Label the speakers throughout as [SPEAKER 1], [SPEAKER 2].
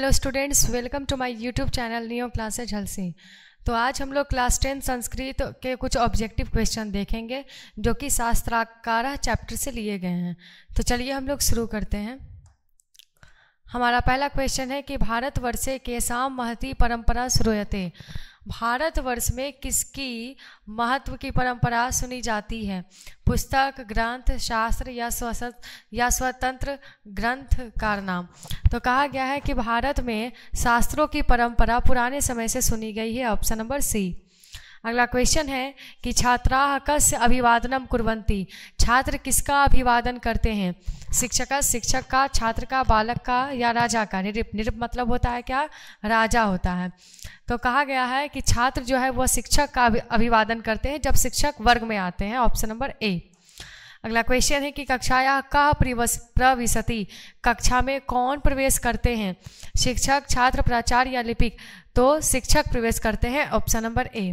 [SPEAKER 1] hello students welcome to my YouTube channel Neo classes झलसी तो आज हम लोग क्लास टेन संस्कृत के कुछ ऑब्जेक्टिव क्वेश्चन देखेंगे जो कि शास्त्राकारा चैप्टर से लिए गए हैं तो चलिए हम लोग शुरू करते हैं हमारा पहला क्वेश्चन है कि के केसाम महती परंपरा श्रूयते भारतवर्ष में किसकी महत्व की परंपरा सुनी जाती है पुस्तक ग्रंथ शास्त्र या स्वतंत्र या स्वतंत्र ग्रंथ का नाम तो कहा गया है कि भारत में शास्त्रों की परंपरा पुराने समय से सुनी गई है ऑप्शन नंबर सी अगला क्वेश्चन है कि छात्रा कस्य अभिवादनम कुरवंती छात्र किसका अभिवादन करते हैं शिक्षक शिक्षक का छात्र का बालक का या राजा का निरप निरप मतलब होता है क्या राजा होता है तो कहा गया है कि छात्र जो है वह शिक्षक का अभिवादन करते हैं जब शिक्षक वर्ग में आते हैं ऑप्शन नंबर ए अगला क्वेश्चन है कि कक्षाया कह प्रविशति कक्षा में कौन प्रवेश करते हैं शिक्षक छात्र प्राचार्य या लिपिक तो शिक्षक प्रवेश करते हैं ऑप्शन नंबर ए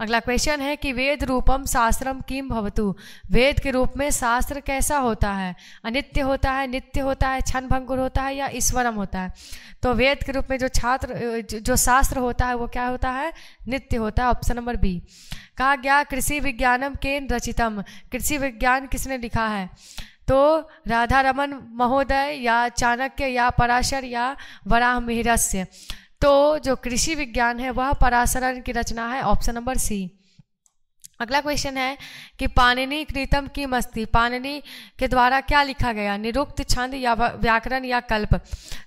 [SPEAKER 1] अगला क्वेश्चन है कि वेद रूपम शास्त्रम किम भवतु वेद के रूप में शास्त्र कैसा होता है अनित्य होता है नित्य होता है क्षण भंगुर होता है या ईश्वरम होता है तो वेद के रूप में जो छात्र जो शास्त्र होता है वो क्या होता है नित्य होता है ऑप्शन नंबर बी कहा गया कृषि विज्ञानम केन रचितम कृषि विज्ञान किसने लिखा है तो राधा रमन महोदय या चाणक्य या पराशर या वराह मिहरस्य तो जो कृषि विज्ञान है वह परासरण की रचना है ऑप्शन नंबर सी अगला क्वेश्चन है कि पाणिनि कृतम की मस्ती पाणिनि के द्वारा क्या लिखा गया निरुक्त छंद या व्याकरण या कल्प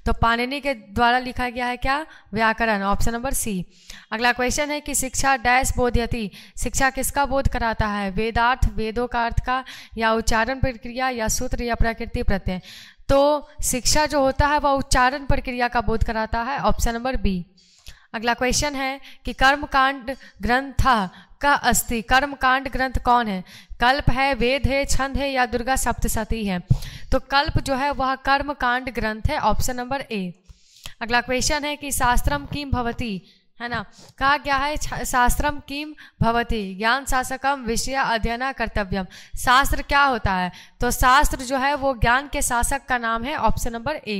[SPEAKER 1] तो पाणिनि के द्वारा लिखा गया है क्या व्याकरण ऑप्शन नंबर सी अगला क्वेश्चन है कि शिक्षा डैश बोधयति शिक्षा किसका बोध कराता है वेदार्थ वेदों का अर्थ का या उच्चारण प्रक्रिया या सूत्र या प्रकृति प्रत्यय तो शिक्षा जो होता है वह उच्चारण प्रक्रिया का बोध कराता है ऑप्शन नंबर बी अगला क्वेश्चन है कि कर्मकांड ग्रंथ का अस्थि कर्मकांड ग्रंथ कौन है कल्प है वेद है छंद है या दुर्गा सप्तशती है तो कल्प जो है वह कर्मकांड ग्रंथ है ऑप्शन नंबर ए अगला क्वेश्चन है कि शास्त्रम किम भवती है ना कहा गया है शास्त्रम किम भवती ज्ञान शासकम विषय अध्ययन कर्तव्यम शास्त्र क्या होता है तो शास्त्र जो है वो ज्ञान के शासक का नाम है ऑप्शन नंबर ए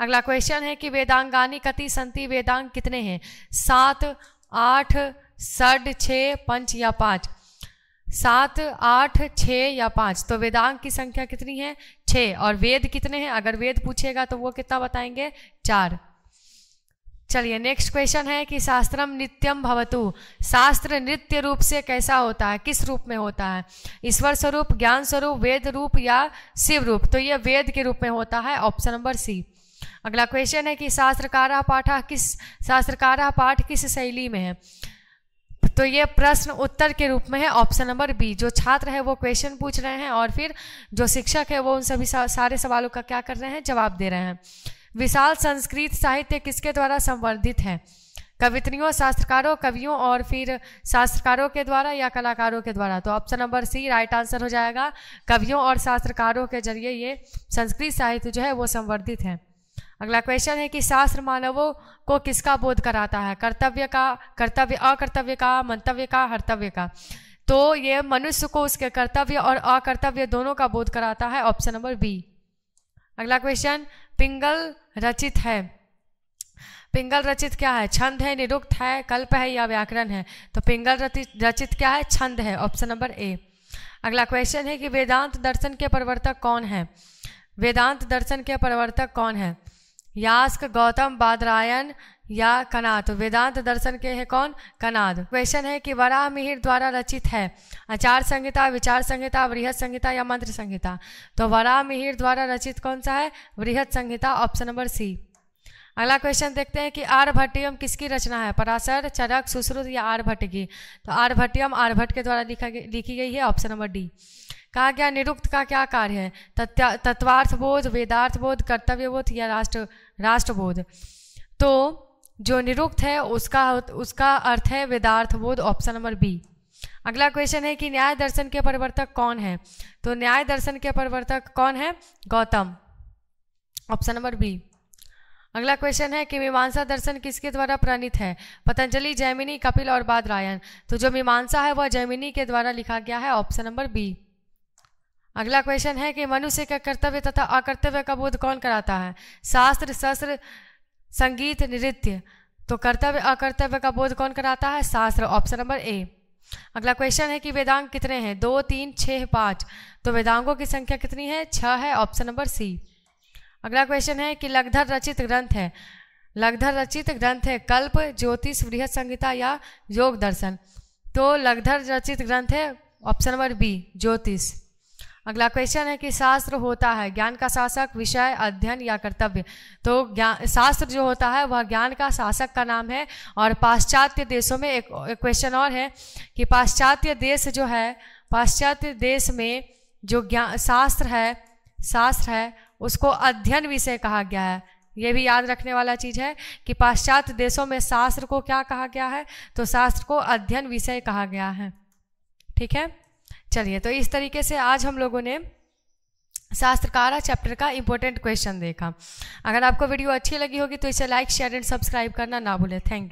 [SPEAKER 1] अगला क्वेश्चन है कि वेदांगानी कति संति वेदांग कितने हैं सात आठ सड छ पंच या पाँच सात आठ छः या पाँच तो वेदांग की संख्या कितनी है छः और वेद कितने हैं अगर वेद पूछेगा तो वो कितना बताएंगे चार चलिए नेक्स्ट क्वेश्चन है कि शास्त्रम नित्यम भवतु शास्त्र नित्य रूप से कैसा होता है किस रूप में होता है ईश्वर स्वरूप ज्ञान स्वरूप वेद रूप या शिव रूप तो यह वेद के रूप में होता है ऑप्शन नंबर सी अगला क्वेश्चन है कि शास्त्रकारा पाठ किस शास्त्रकारा पाठ किस शैली में है तो ये प्रश्न उत्तर के रूप में है ऑप्शन नंबर बी जो छात्र है वो क्वेश्चन पूछ रहे हैं और फिर जो शिक्षक है वो उन सभी सारे सवालों का क्या कर रहे हैं जवाब दे रहे हैं विशाल संस्कृत साहित्य किसके द्वारा संवर्धित है कवित्रियों शास्त्रकारों कवियों और फिर शास्त्रकारों के द्वारा या कलाकारों के द्वारा तो option number C right answer हो जाएगा कवियों और शास्त्रकारों के जरिए ये संस्कृत साहित्य जो है वो संवर्धित है अगला क्वेश्चन है कि शास्त्र मानवों को किसका बोध कराता है कर्तव्य का कर्तव्य अकर्तव्य का मंतव्य का हर्तव्य का तो ये मनुष्य को उसके कर्तव्य और अकर्तव्य दोनों का बोध कराता है ऑप्शन नंबर बी अगला क्वेश्चन पिंगल रचित है पिंगल रचित क्या है छंद है निरुक्त है कल्प है या व्याकरण है तो पिंगल रचित क्या है छंद है ऑप्शन नंबर ए अगला क्वेश्चन है कि वेदांत दर्शन के प्रवर्तक कौन है वेदांत दर्शन के प्रवर्तक कौन है यास्क गौतम बादरायन या कनाद वेदांत दर्शन के हैं कौन कनाद क्वेश्चन है कि वराह मिहिर द्वारा रचित है आचार संहिता विचार संहिता वृहत संहिता या मंत्र संहिता तो वराह मिहिर द्वारा रचित कौन सा है वृहत संहिता ऑप्शन नंबर सी अगला क्वेश्चन देखते हैं कि आर्भट्टियम किसकी रचना है पराशर चरक सुश्रुत या आर्भट्ट की तो आर्भट्टियम आर्भट्ट के द्वारा लिखा लिखी गई है ऑप्शन नंबर डी कहा गया निरुक्त का क्या कार्य है तत्वार्थ बोध वेदार्थ बोध कर्तव्य बोध या राष्ट्र राष्ट्रबोध तो जो निरुक्त है उसका उसका अर्थ है वेदार्थ बोध ऑप्शन नंबर बी अगला क्वेश्चन है कि न्याय दर्शन के प्रवर्तक कौन है तो न्याय दर्शन के प्रवर्तक कौन है गौतम ऑप्शन नंबर बी अगला क्वेश्चन है कि मीमांसा दर्शन किसके द्वारा प्रणीत है पतंजलि जैमिनी कपिल और बादरायन तो जो मीमांसा है वह जैमिनी के द्वारा लिखा गया है ऑप्शन नंबर बी अगला क्वेश्चन है कि मनुष्य का कर्तव्य तथा अकर्तव्य का बोध कौन कराता है शास्त्र शस्त्र संगीत नृत्य तो कर्तव्य अकर्तव्य का बोध कौन कराता है शास्त्र ऑप्शन नंबर ए अगला क्वेश्चन है कि वेदांग कितने हैं दो तीन छः पाँच तो वेदांगों की संख्या कितनी है छः है ऑप्शन नंबर सी अगला क्वेश्चन है कि लगधर रचित ग्रंथ है लग्धर रचित ग्रंथ है कल्प ज्योतिष वृहद संहिता या योग दर्शन तो लग्धर रचित ग्रंथ है ऑप्शन नंबर बी ज्योतिष अगला क्वेश्चन है कि शास्त्र होता है ज्ञान का शासक विषय अध्ययन या कर्तव्य तो ज्ञान शास्त्र जो होता है वह ज्ञान का शासक का नाम है और पाश्चात्य देशों में एक क्वेश्चन और है कि पाश्चात्य देश जो है पाश्चात्य देश में जो ज्ञान शास्त्र है शास्त्र है उसको अध्ययन विषय कहा गया है ये भी याद रखने वाला चीज़ है कि पाश्चात्य देशों में शास्त्र को क्या कहा गया है तो शास्त्र को अध्ययन विषय कहा गया है ठीक है चलिए तो इस तरीके से आज हम लोगों ने शास्त्रकारा चैप्टर का इंपॉर्टेंट क्वेश्चन देखा अगर आपको वीडियो अच्छी लगी होगी तो इसे लाइक शेयर एंड सब्सक्राइब करना ना भूलें थैंक यू